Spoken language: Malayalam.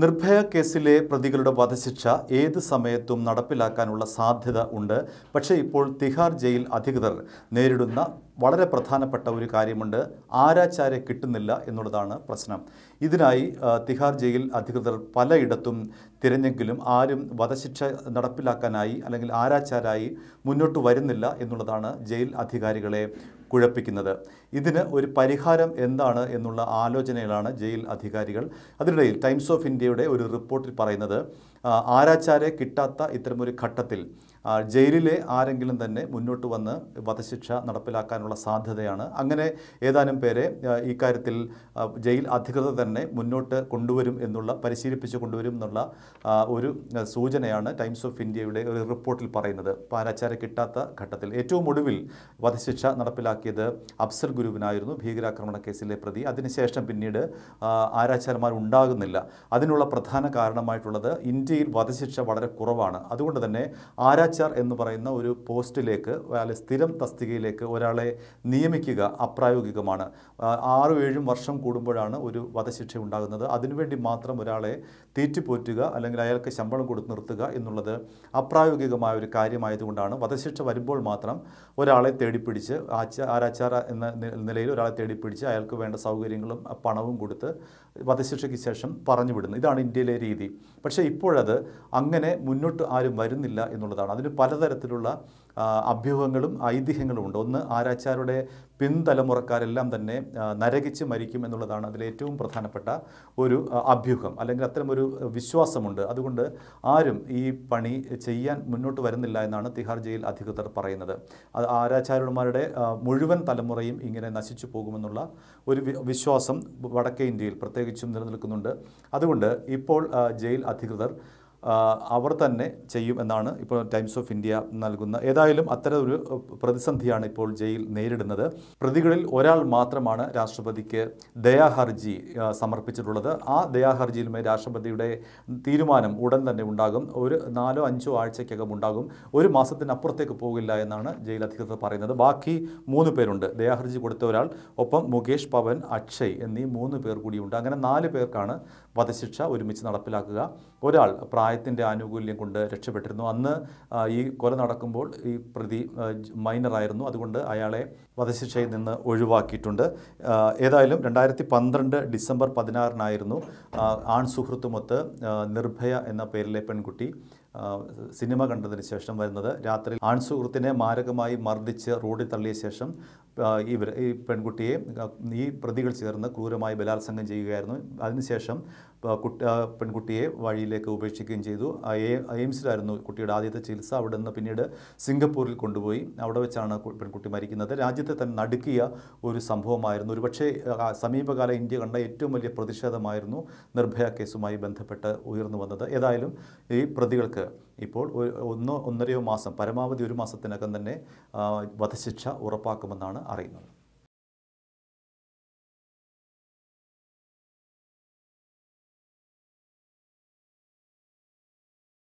നിർഭയ കേസിലെ പ്രതികളുടെ വധശിക്ഷ ഏത് സമയത്തും നടപ്പിലാക്കാനുള്ള സാധ്യത ഉണ്ട് പക്ഷേ ഇപ്പോൾ തിഹാർ ജയിൽ അധികൃതർ നേരിടുന്ന വളരെ പ്രധാനപ്പെട്ട ഒരു കാര്യമുണ്ട് ആരാച്ചാരെ കിട്ടുന്നില്ല എന്നുള്ളതാണ് പ്രശ്നം ഇതിനായി തിഹാർ ജയിൽ അധികൃതർ പലയിടത്തും തിരഞ്ഞെങ്കിലും ആരും വധശിക്ഷ നടപ്പിലാക്കാനായി അല്ലെങ്കിൽ ആരാച്ചാരായി മുന്നോട്ട് വരുന്നില്ല എന്നുള്ളതാണ് ജയിൽ അധികാരികളെ കുഴപ്പിക്കുന്നത് ഇതിന് ഒരു പരിഹാരം എന്താണ് എന്നുള്ള ആലോചനയിലാണ് ജയിൽ അധികാരികൾ അതിനിടയിൽ ടൈംസ് ഓഫ് ഇന്ത്യയുടെ ഒരു റിപ്പോർട്ടിൽ പറയുന്നത് ആരാച്ചാരെ കിട്ടാത്ത ഇത്തരമൊരു ഘട്ടത്തിൽ ജയിലിലെ ആരെങ്കിലും തന്നെ മുന്നോട്ട് വന്ന് വധശിക്ഷ നടപ്പിലാക്കാനുള്ള സാധ്യതയാണ് അങ്ങനെ ഏതാനും പേരെ ഇക്കാര്യത്തിൽ ജയിൽ അധികൃതർ തന്നെ മുന്നോട്ട് കൊണ്ടുവരും എന്നുള്ള പരിശീലിപ്പിച്ച് കൊണ്ടുവരും എന്നുള്ള ഒരു സൂചനയാണ് ടൈംസ് ഓഫ് ഇന്ത്യയുടെ ഒരു റിപ്പോർട്ടിൽ പറയുന്നത് പാരാച്ചാര കിട്ടാത്ത ഘട്ടത്തിൽ ഏറ്റവും ഒടുവിൽ വധശിക്ഷ നടപ്പിലാക്കിയത് അഫ്സൽ ഗുരുവിനായിരുന്നു ഭീകരാക്രമണ കേസിലെ പ്രതി അതിനുശേഷം പിന്നീട് ആരാച്ചാരന്മാർ ഉണ്ടാകുന്നില്ല അതിനുള്ള പ്രധാന കാരണമായിട്ടുള്ളത് ഇന്ത്യ ഇന്ത്യയിൽ വധശിക്ഷ വളരെ കുറവാണ് അതുകൊണ്ട് തന്നെ ആരാച്ചാർ എന്ന് പറയുന്ന ഒരു പോസ്റ്റിലേക്ക് അല്ലെ സ്ഥിരം തസ്തികയിലേക്ക് ഒരാളെ നിയമിക്കുക അപ്രായോഗികമാണ് ആറും ഏഴും വർഷം കൂടുമ്പോഴാണ് ഒരു വധശിക്ഷ ഉണ്ടാകുന്നത് അതിനുവേണ്ടി മാത്രം ഒരാളെ തീറ്റിപ്പോറ്റുക അല്ലെങ്കിൽ അയാൾക്ക് ശമ്പളം കൊടുത്ത് നിർത്തുക എന്നുള്ളത് അപ്രായോഗികമായ ഒരു കാര്യമായതുകൊണ്ടാണ് വധശിക്ഷ വരുമ്പോൾ മാത്രം ഒരാളെ തേടിപ്പിടിച്ച് ആച്ച ആരാച്ചാർ എന്ന നിലയിൽ ഒരാളെ തേടിപ്പിടിച്ച് അയാൾക്ക് വേണ്ട സൗകര്യങ്ങളും പണവും കൊടുത്ത് വധശിക്ഷയ്ക്ക് ശേഷം പറഞ്ഞു വിടുന്നു ഇതാണ് ഇന്ത്യയിലെ രീതി പക്ഷേ ഇപ്പോഴത് അത് അങ്ങനെ മുന്നോട്ട് ആരും വരുന്നില്ല എന്നുള്ളതാണ് അതിന് പലതരത്തിലുള്ള അഭ്യൂഹങ്ങളും ഐതിഹ്യങ്ങളും ഉണ്ട് ഒന്ന് ആരാച്ചാരുടെ പിൻതലമുറക്കാരെല്ലാം തന്നെ നരകിച്ച് മരിക്കും എന്നുള്ളതാണ് അതിലേറ്റവും പ്രധാനപ്പെട്ട ഒരു അഭ്യൂഹം അല്ലെങ്കിൽ അത്തരമൊരു വിശ്വാസമുണ്ട് അതുകൊണ്ട് ആരും ഈ പണി ചെയ്യാൻ മുന്നോട്ട് വരുന്നില്ല എന്നാണ് തിഹാർ ജയിൽ അധികൃതർ പറയുന്നത് ആരാചാരന്മാരുടെ മുഴുവൻ തലമുറയും ഇങ്ങനെ നശിച്ചു പോകുമെന്നുള്ള ഒരു വിശ്വാസം വടക്കേ ഇന്ത്യയിൽ പ്രത്യേകിച്ചും നിലനിൽക്കുന്നുണ്ട് അതുകൊണ്ട് ഇപ്പോൾ ജയിൽ അധികൃതർ അവർ തന്നെ ചെയ്യും എന്നാണ് ഇപ്പോൾ ടൈംസ് ഓഫ് ഇന്ത്യ നൽകുന്ന ഏതായാലും അത്തരം ഒരു പ്രതിസന്ധിയാണ് ഇപ്പോൾ ജയിൽ നേരിടുന്നത് പ്രതികളിൽ ഒരാൾ മാത്രമാണ് രാഷ്ട്രപതിക്ക് ദയാഹർജി സമർപ്പിച്ചിട്ടുള്ളത് ആ ദയാഹർജിയിലുമേ രാഷ്ട്രപതിയുടെ തീരുമാനം ഉടൻ തന്നെ ഉണ്ടാകും ഒരു നാലോ അഞ്ചോ ആഴ്ചയ്ക്കകം ഉണ്ടാകും ഒരു മാസത്തിനപ്പുറത്തേക്ക് പോകില്ല എന്നാണ് ജയിൽ അധികൃതർ പറയുന്നത് ബാക്കി മൂന്ന് പേരുണ്ട് ദയാഹർജി കൊടുത്ത ഒരാൾ ഒപ്പം മുകേഷ് പവൻ അക്ഷയ് എന്നീ മൂന്ന് പേർ കൂടിയുണ്ട് അങ്ങനെ നാല് പേർക്കാണ് വധശിക്ഷ ഒരുമിച്ച് നടപ്പിലാക്കുക ഒരാൾ പ്രായ പ്രായത്തിൻ്റെ ആനുകൂല്യം കൊണ്ട് രക്ഷപ്പെട്ടിരുന്നു അന്ന് ഈ കൊല നടക്കുമ്പോൾ ഈ പ്രതി മൈനറായിരുന്നു അതുകൊണ്ട് അയാളെ വധശിക്ഷയിൽ നിന്ന് ഒഴിവാക്കിയിട്ടുണ്ട് ഏതായാലും രണ്ടായിരത്തി പന്ത്രണ്ട് ഡിസംബർ പതിനാറിനായിരുന്നു ആൺ സുഹൃത്തുമൊത്ത് നിർഭയ എന്ന പേരിലെ പെൺകുട്ടി സിനിമ കണ്ടതിന് ശേഷം വരുന്നത് രാത്രി ആൺസുഹൃത്തിനെ മാരകമായി മർദ്ദിച്ച് റോഡിൽ തള്ളിയ ശേഷം ഇവർ ഈ പെൺകുട്ടിയെ ഈ പ്രതികൾ ചേർന്ന് ക്രൂരമായി ബലാത്സംഗം ചെയ്യുകയായിരുന്നു അതിനുശേഷം കുട്ടി പെൺകുട്ടിയെ വഴിയിലേക്ക് ഉപേക്ഷിക്കുകയും ചെയ്തു എയിംസിലായിരുന്നു കുട്ടിയുടെ ആദ്യത്തെ ചികിത്സ അവിടെ നിന്ന് പിന്നീട് സിംഗപ്പൂരിൽ കൊണ്ടുപോയി അവിടെ വെച്ചാണ് പെൺകുട്ടി മരിക്കുന്നത് രാജ്യത്തെ തന്നെ നടുക്കിയ ഒരു സംഭവമായിരുന്നു ഒരുപക്ഷേ സമീപകാല ഇന്ത്യ കണ്ട ഏറ്റവും വലിയ പ്രതിഷേധമായിരുന്നു നിർഭയ കേസുമായി ബന്ധപ്പെട്ട് ഉയർന്നു വന്നത് ഏതായാലും ഈ പ്രതികൾക്ക് ഇപ്പോൾ ഒന്നോ ഒന്നരയോ മാസം പരമാവധി ഒരു മാസത്തിനകം തന്നെ വധശിക്ഷ ഉറപ്പാക്കുമെന്നാണ് അറിയുന്നത്